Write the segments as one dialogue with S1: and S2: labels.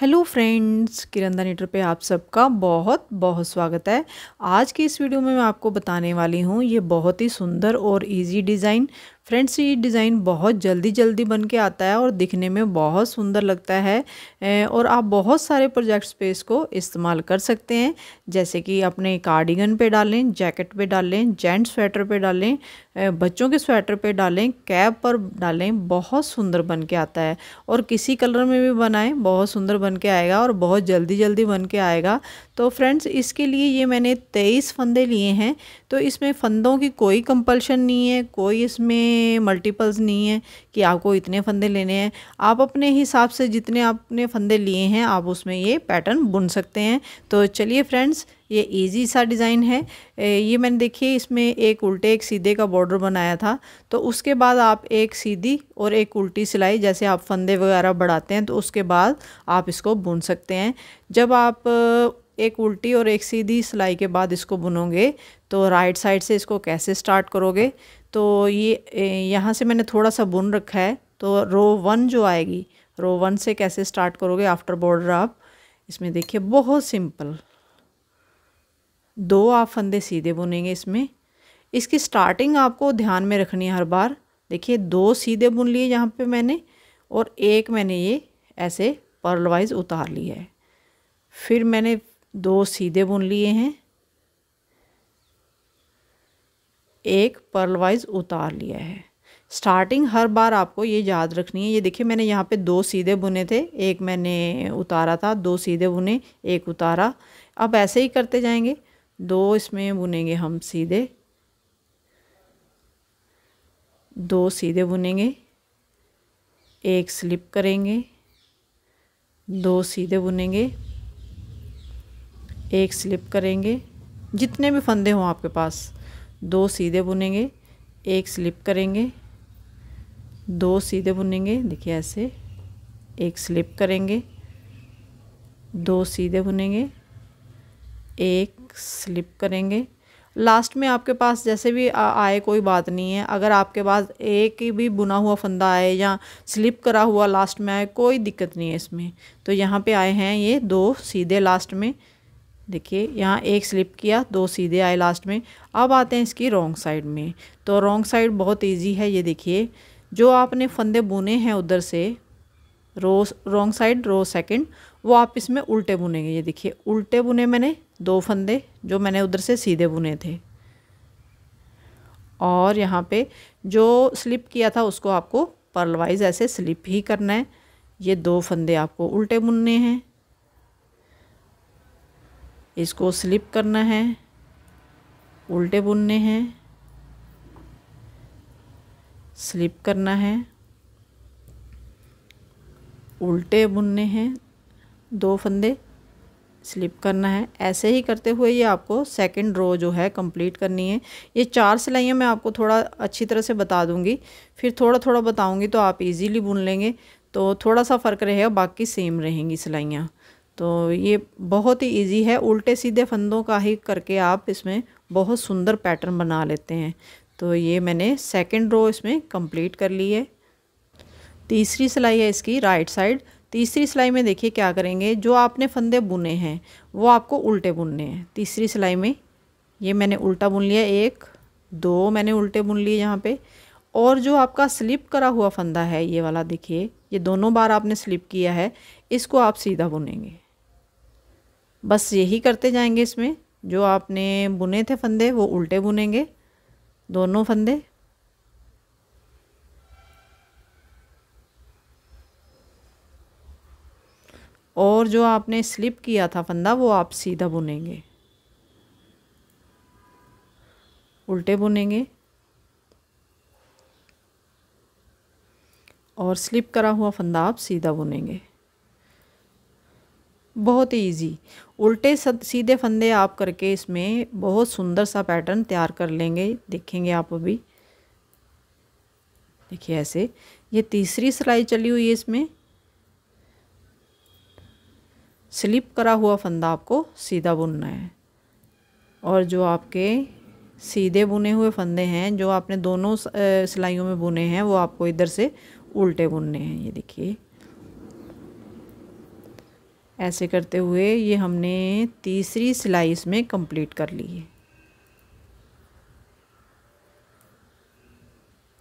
S1: hello friends किरण नेटर पे आप सबका बहुत बहुत स्वागत है आज की इस वीडियो में मैं आपको बताने वाली हूँ ये बहुत ही सुंदर और इजी डिज़ाइन फ्रेंड्स ये डिज़ाइन बहुत जल्दी जल्दी बन के आता है और दिखने में बहुत सुंदर लगता है और आप बहुत सारे प्रोजेक्ट स्पेस को इस्तेमाल कर सकते हैं जैसे कि अपने कार्डिगन पे डालें जैकेट पे डालें जेंट स्वेटर पे डालें बच्चों के स्वेटर पे डालें कैप पर डालें बहुत सुंदर बन के आता है और किसी कलर में भी बनाएं बहुत सुंदर बन के आएगा और बहुत जल्दी जल्दी बन के आएगा तो फ्रेंड्स इसके लिए ये मैंने तेईस फंदे लिए हैं तो इसमें फंदों की कोई कंपल्शन नहीं है कोई इसमें मल्टीपल्स नहीं है कि आपको इतने फंदे लेने हैं आप अपने हिसाब से जितने आपने फंदे लिए हैं आप उसमें ये पैटर्न बुन सकते हैं तो चलिए फ्रेंड्स ये इजी सा डिज़ाइन है ये मैंने देखिए इसमें एक उल्टे एक सीधे का बॉर्डर बनाया था तो उसके बाद आप एक सीधी और एक उल्टी सिलाई जैसे आप फंदे वगैरह बढ़ाते हैं तो उसके बाद आप इसको बुन सकते हैं जब आप एक उल्टी और एक सीधी सिलाई के बाद इसको बुनोगे तो राइट साइड से इसको कैसे स्टार्ट करोगे तो ये यहाँ से मैंने थोड़ा सा बुन रखा है तो रो वन जो आएगी रो वन से कैसे स्टार्ट करोगे आफ्टर बॉर्डर आप इसमें देखिए बहुत सिंपल दो आप फंदे सीधे बुनेंगे इसमें इसकी स्टार्टिंग आपको ध्यान में रखनी है हर बार देखिए दो सीधे बुन लिए यहाँ पे मैंने और एक मैंने ये ऐसे पर्लवाइज उतार लिया है फिर मैंने दो सीधे बुन लिए हैं एक पर्ल वाइज उतार लिया है स्टार्टिंग हर बार आपको ये याद रखनी है ये देखिए मैंने यहाँ पे दो सीधे बुने थे एक मैंने उतारा था दो सीधे बुने एक उतारा अब ऐसे ही करते जाएंगे दो इसमें बुनेंगे हम सीधे दो सीधे बुनेंगे एक स्लिप करेंगे दो सीधे बुनेंगे एक स्लिप करेंगे जितने भी फंदे हों आपके पास दो सीधे बुनेंगे एक स्लिप करेंगे दो सीधे बुनेंगे देखिए ऐसे एक स्लिप करेंगे दो सीधे बुनेंगे एक स्लिप करेंगे लास्ट में आपके पास जैसे भी आए कोई बात नहीं है अगर आपके पास एक ही भी बुना हुआ फंदा आए या स्लिप करा हुआ लास्ट में आए कोई दिक्कत नहीं है इसमें तो यहाँ पे आए हैं ये दो सीधे लास्ट में देखिए यहाँ एक स्लिप किया दो सीधे आए लास्ट में अब आते हैं इसकी रॉन्ग साइड में तो रॉन्ग साइड बहुत इजी है ये देखिए जो आपने फंदे बुने हैं उधर से row wrong side row second वो आप इसमें उल्टे बुनेंगे ये देखिए उल्टे बुने मैंने दो फंदे जो मैंने उधर से सीधे बुने थे और यहाँ पे जो स्लिप किया था उसको आपको पर्लवाइज ऐसे स्लिप ही करना है ये दो फंदे आपको उल्टे बुनने हैं इसको स्लिप करना है उल्टे बुनने हैं स्लिप करना है उल्टे बुनने हैं दो फंदे स्लिप करना है ऐसे ही करते हुए ये आपको सेकंड रो जो है कंप्लीट करनी है ये चार सिलाइयाँ मैं आपको थोड़ा अच्छी तरह से बता दूंगी फिर थोड़ा थोड़ा बताऊंगी तो आप इजीली बुन लेंगे तो थोड़ा सा फ़र्क रहेगा बाकी सेम रहेंगी सिलाइयाँ तो ये बहुत ही इजी है उल्टे सीधे फंदों का ही करके आप इसमें बहुत सुंदर पैटर्न बना लेते हैं तो ये मैंने सेकंड रो इसमें कंप्लीट कर ली है तीसरी सिलाई है इसकी राइट साइड तीसरी सिलाई में देखिए क्या करेंगे जो आपने फंदे बुने हैं वो आपको उल्टे बुनने हैं तीसरी सिलाई में ये मैंने उल्टा बुन लिया एक दो मैंने उल्टे बुन लिए यहाँ पे और जो आपका स्लिप करा हुआ फंदा है ये वाला देखिए ये दोनों बार आपने स्लिप किया है इसको आप सीधा बुनेंगे बस यही करते जाएंगे इसमें जो आपने बुने थे फंदे वो उल्टे बुनेंगे दोनों फंदे और जो आपने स्लिप किया था फंदा वो आप सीधा बुनेंगे उल्टे बुनेंगे और स्लिप करा हुआ फंदा आप सीधा बुनेंगे बहुत ही ईजी उल्टे सीधे फंदे आप करके इसमें बहुत सुंदर सा पैटर्न तैयार कर लेंगे देखेंगे आप अभी देखिए ऐसे ये तीसरी सिलाई चली हुई है इसमें स्लिप करा हुआ फंदा आपको सीधा बुनना है और जो आपके सीधे बुने हुए फंदे हैं जो आपने दोनों सिलाइयों में बुने हैं वो आपको इधर से उल्टे बुनने हैं ये देखिए ऐसे करते हुए ये हमने तीसरी सिलाई इसमें कंप्लीट कर ली है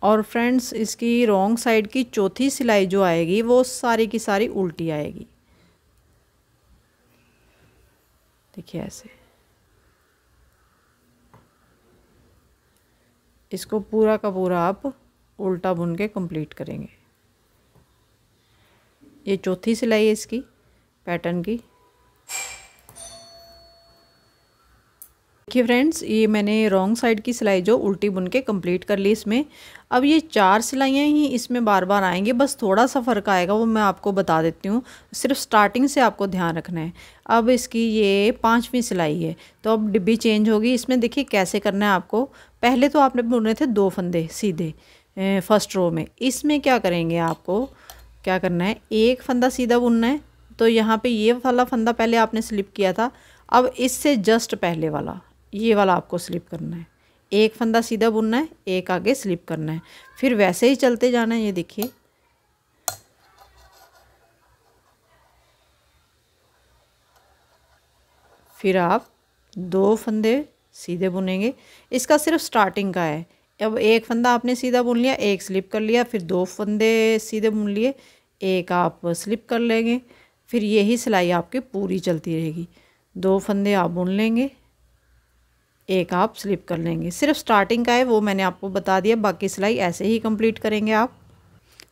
S1: और फ्रेंड्स इसकी रॉन्ग साइड की चौथी सिलाई जो आएगी वो सारी की सारी उल्टी आएगी देखिए ऐसे इसको पूरा का पूरा आप उल्टा बुन के कंप्लीट करेंगे ये चौथी सिलाई है इसकी पैटर्न की देखिए फ्रेंड्स ये मैंने रॉन्ग साइड की सिलाई जो उल्टी बुन के कम्प्लीट कर ली इसमें अब ये चार सिलाइयाँ ही इसमें बार बार आएंगे बस थोड़ा सा फ़र्क आएगा वो मैं आपको बता देती हूँ सिर्फ स्टार्टिंग से आपको ध्यान रखना है अब इसकी ये पाँचवीं सिलाई है तो अब डिब्बी चेंज होगी इसमें देखिए कैसे करना है आपको पहले तो आपने बुन रहे थे दो फंदे सीधे फर्स्ट रो में इसमें क्या करेंगे आपको क्या करना है एक फंदा सीधा बुनना है तो यहाँ पे ये वाला फंदा पहले आपने स्लिप किया था अब इससे जस्ट पहले वाला ये वाला आपको स्लिप करना है एक फंदा सीधा बुनना है एक आगे स्लिप करना है फिर वैसे ही चलते जाना है ये देखिए फिर आप दो फंदे सीधे बुनेंगे इसका सिर्फ स्टार्टिंग का है अब एक फंदा आपने सीधा बुन लिया एक स्लिप कर लिया फिर दो फंदे सीधे बुन लिए एक आप स्लिप कर लेंगे फिर यही सिलाई आपकी पूरी चलती रहेगी दो फंदे आप बुन लेंगे एक आप स्लिप कर लेंगे सिर्फ स्टार्टिंग का है वो मैंने आपको बता दिया बाकी सिलाई ऐसे ही कंप्लीट करेंगे आप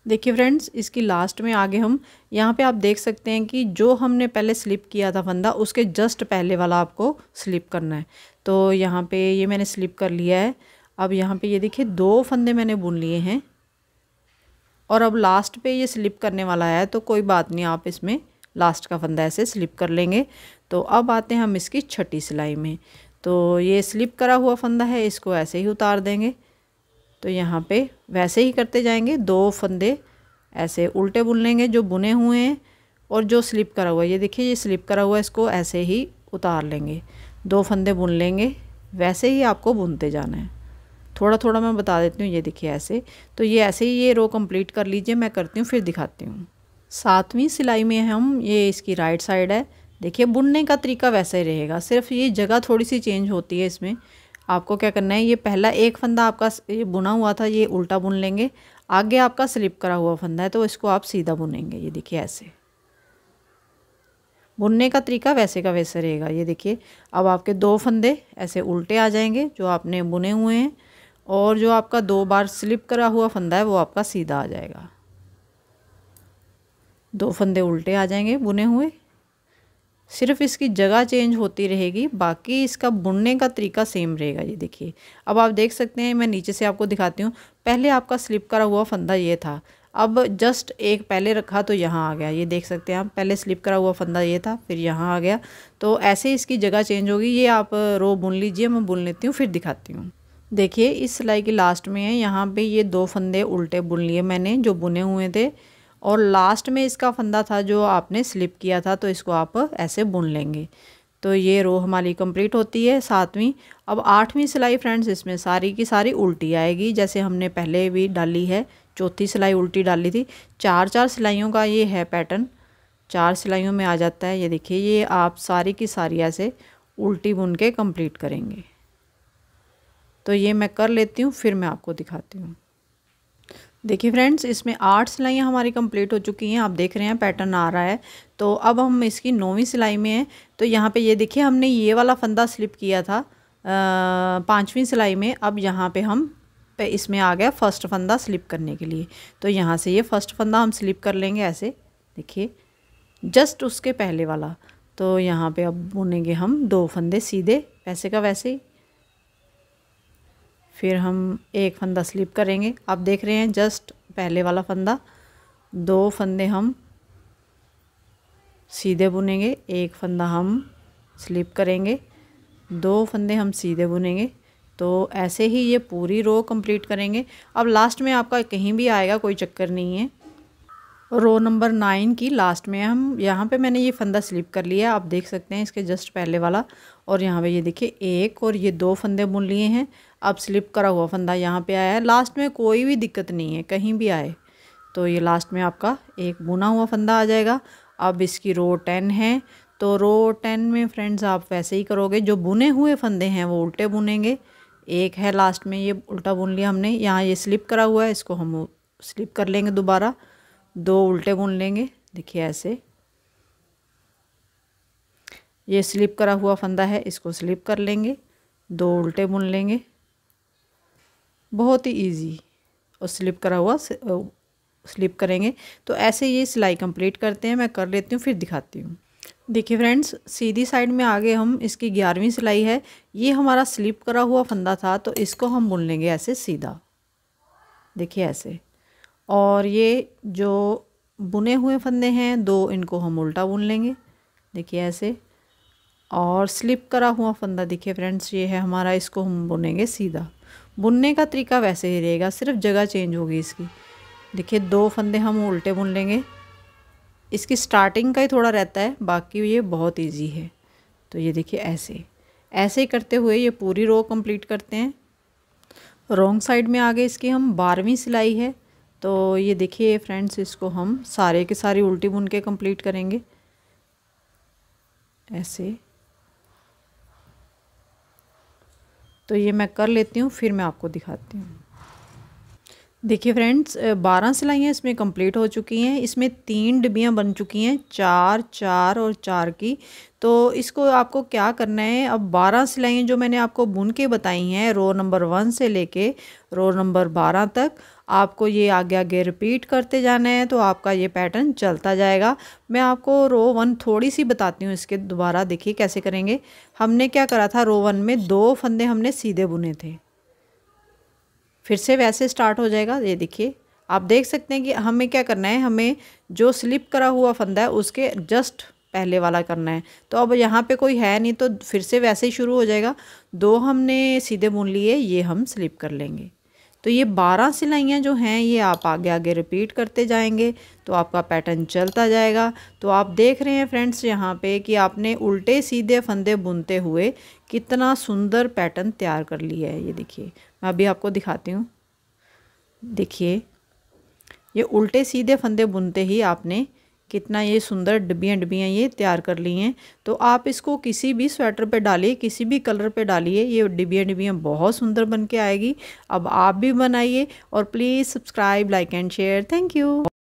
S1: देखिए फ्रेंड्स इसकी लास्ट में आगे हम यहाँ पे आप देख सकते हैं कि जो हमने पहले स्लिप किया था फंदा उसके जस्ट पहले वाला आपको स्लिप करना है तो यहाँ पे ये मैंने स्लिप कर लिया है अब यहाँ पे ये देखिए दो फंदे मैंने बुन लिए हैं और अब लास्ट पे ये स्लिप करने वाला है तो कोई बात नहीं आप इसमें लास्ट का फंदा ऐसे स्लिप कर लेंगे तो अब आते हैं हम इसकी छठी सिलाई में तो ये स्लिप करा हुआ फंदा है इसको ऐसे ही उतार देंगे तो यहाँ पे वैसे ही करते जाएंगे दो फंदे ऐसे उल्टे बुन लेंगे जो बुने हुए हैं और जो स्लिप करा हुआ है ये देखिए ये स्लिप करा हुआ है इसको ऐसे ही उतार लेंगे दो फंदे बुन लेंगे वैसे ही आपको बुनते जाना है थोड़ा थोड़ा मैं बता देती हूँ ये देखिए ऐसे तो ये ऐसे ही ये रो कंप्लीट कर लीजिए मैं करती हूँ फिर दिखाती हूँ सातवीं सिलाई में हम ये इसकी राइट साइड है देखिए बुनने का तरीका वैसा ही रहेगा सिर्फ ये जगह थोड़ी सी चेंज होती है इसमें आपको क्या करना है ये पहला एक फंदा आपका ये बुना हुआ था ये उल्टा बुन लेंगे आगे आपका स्लिप करा हुआ फंदा है तो इसको आप सीधा बुनेंगे ये देखिए ऐसे बुनने का तरीका वैसे का वैसे रहेगा ये देखिए अब आपके दो फंदे ऐसे उल्टे आ जाएंगे जो आपने बुने हुए हैं और जो आपका दो बार स्लिप करा हुआ फंदा है वो आपका सीधा आ जाएगा दो फंदे उल्टे आ जाएंगे बुने हुए सिर्फ इसकी जगह चेंज होती रहेगी बाकी इसका बुनने का तरीका सेम रहेगा ये देखिए अब आप देख सकते हैं मैं नीचे से आपको दिखाती हूँ पहले आपका स्लिप करा हुआ फंदा ये था अब जस्ट एक पहले रखा तो यहाँ आ गया ये देख सकते हैं आप पहले स्लिप करा हुआ फंदा ये था फिर यहाँ आ गया तो ऐसे इसकी जगह चेंज होगी ये आप रो बुन लीजिए मैं बुन लेती हूँ फिर दिखाती हूँ देखिए इस सिलाई की लास्ट में है यहाँ पे ये दो फंदे उल्टे बुन लिए मैंने जो बुने हुए थे और लास्ट में इसका फंदा था जो आपने स्लिप किया था तो इसको आप ऐसे बुन लेंगे तो ये रो हमारी कंप्लीट होती है सातवीं अब आठवीं सिलाई फ्रेंड्स इसमें सारी की सारी उल्टी आएगी जैसे हमने पहले भी डाली है चौथी सिलाई उल्टी डाली थी चार चार सिलाइयों का ये है पैटर्न चार सिलाइयों में आ जाता है ये देखिए ये आप सारी की सारी ऐसे उल्टी बुन के कंप्लीट करेंगे तो ये मैं कर लेती हूँ फिर मैं आपको दिखाती हूँ देखिए फ्रेंड्स इसमें आठ सिलाइयाँ हमारी कंप्लीट हो चुकी हैं आप देख रहे हैं पैटर्न आ रहा है तो अब हम इसकी नौवीं सिलाई में हैं तो यहाँ पे ये देखिए हमने ये वाला फंदा स्लिप किया था पाँचवीं सिलाई में अब यहाँ पे हम पे इसमें आ गया फर्स्ट फंदा स्लिप करने के लिए तो यहाँ से ये फर्स्ट फंदा हम स्लिप कर लेंगे ऐसे देखिए जस्ट उसके पहले वाला तो यहाँ पर अब बुनेंगे हम दो फंदे सीधे वैसे का वैसे फिर हम एक फंदा स्लिप करेंगे आप देख रहे हैं जस्ट पहले वाला फंदा दो फंदे हम सीधे बुनेंगे एक फंदा हम स्लिप करेंगे दो फंदे हम सीधे बुनेंगे तो ऐसे ही ये पूरी रो कंप्लीट करेंगे अब लास्ट में आपका कहीं भी आएगा कोई चक्कर नहीं है रो नंबर नाइन की लास्ट में हम यहाँ पे मैंने ये फंदा स्लिप कर लिया आप देख सकते हैं इसके जस्ट पहले वाला और यहाँ पे ये देखिए एक और ये दो फंदे बुन लिए हैं अब स्लिप करा हुआ फंदा यहाँ पे आया है लास्ट में कोई भी दिक्कत नहीं है कहीं भी आए तो ये लास्ट में आपका एक बुना हुआ फंदा आ जाएगा अब इसकी रो टेन है तो रो टेन में फ्रेंड्स आप वैसे ही करोगे जो बुने हुए फंदे हैं वो उल्टे बुनेंगे एक है लास्ट में ये उल्टा बुन लिया हमने यहाँ ये स्लिप करा हुआ है इसको हम स्लिप कर लेंगे दोबारा दो उल्टे बुन लेंगे देखिए ऐसे ये स्लिप करा हुआ फंदा है इसको स्लिप कर लेंगे दो उल्टे बुन लेंगे बहुत ही ईजी और स्लिप करा हुआ स्लिप करेंगे तो ऐसे ये सिलाई कंप्लीट करते हैं मैं कर लेती हूँ फिर दिखाती हूँ देखिए फ्रेंड्स सीधी साइड में आगे हम इसकी ग्यारहवीं सिलाई है ये हमारा स्लिप करा हुआ फंदा था तो इसको हम बुन लेंगे ऐसे सीधा देखिए ऐसे और ये जो बुने हुए फंदे हैं दो इनको हम उल्टा बुन लेंगे देखिए ऐसे और स्लिप करा हुआ फंदा देखिए फ्रेंड्स ये है हमारा इसको हम बुनेंगे सीधा बुनने का तरीका वैसे ही रहेगा सिर्फ जगह चेंज होगी इसकी देखिए दो फंदे हम उल्टे बुन लेंगे इसकी स्टार्टिंग का ही थोड़ा रहता है बाकी ये बहुत इजी है तो ये देखिए ऐसे ऐसे ही करते हुए ये पूरी रो कंप्लीट करते हैं रॉन्ग साइड में आगे इसकी हम बारहवीं सिलाई है तो ये देखिए फ्रेंड्स इसको हम सारे के सारे उल्टी बुन के कम्प्लीट करेंगे ऐसे तो ये मैं कर लेती हूँ फिर मैं आपको दिखाती हूँ देखिए फ्रेंड्स बारह सिलाइयाँ इसमें कंप्लीट हो चुकी हैं इसमें तीन डिबियाँ बन चुकी हैं चार चार और चार की तो इसको आपको क्या करना है अब बारह सिलाइयाँ जो मैंने आपको बुन के बताई हैं रो नंबर वन से लेके रो नंबर बारह तक आपको ये आगे आगे रिपीट करते जाना है तो आपका ये पैटर्न चलता जाएगा मैं आपको रो वन थोड़ी सी बताती हूँ इसके दोबारा देखिए कैसे करेंगे हमने क्या करा था रो वन में दो फंदे हमने सीधे बुने थे फिर से वैसे स्टार्ट हो जाएगा ये देखिए आप देख सकते हैं कि हमें क्या करना है हमें जो स्लिप करा हुआ फंदा है उसके जस्ट पहले वाला करना है तो अब यहाँ पे कोई है नहीं तो फिर से वैसे ही शुरू हो जाएगा दो हमने सीधे बुन लिए ये हम स्लिप कर लेंगे तो ये बारह सिलाइयाँ जो हैं ये आप आगे आगे रिपीट करते जाएंगे तो आपका पैटर्न चलता जाएगा तो आप देख रहे हैं फ्रेंड्स यहाँ पे कि आपने उल्टे सीधे फंदे बुनते हुए कितना सुंदर पैटर्न तैयार कर लिया है ये देखिए मैं अभी आपको दिखाती हूँ देखिए ये उल्टे सीधे फंदे बुनते ही आपने कितना ये सुंदर डिब्बियाँ डिब्बियाँ ये तैयार कर ली हैं तो आप इसको किसी भी स्वेटर पे डालिए किसी भी कलर पे डालिए ये डिब्बियाँ डिब्बियाँ बहुत सुंदर बन के आएगी अब आप भी बनाइए और please subscribe like and share thank you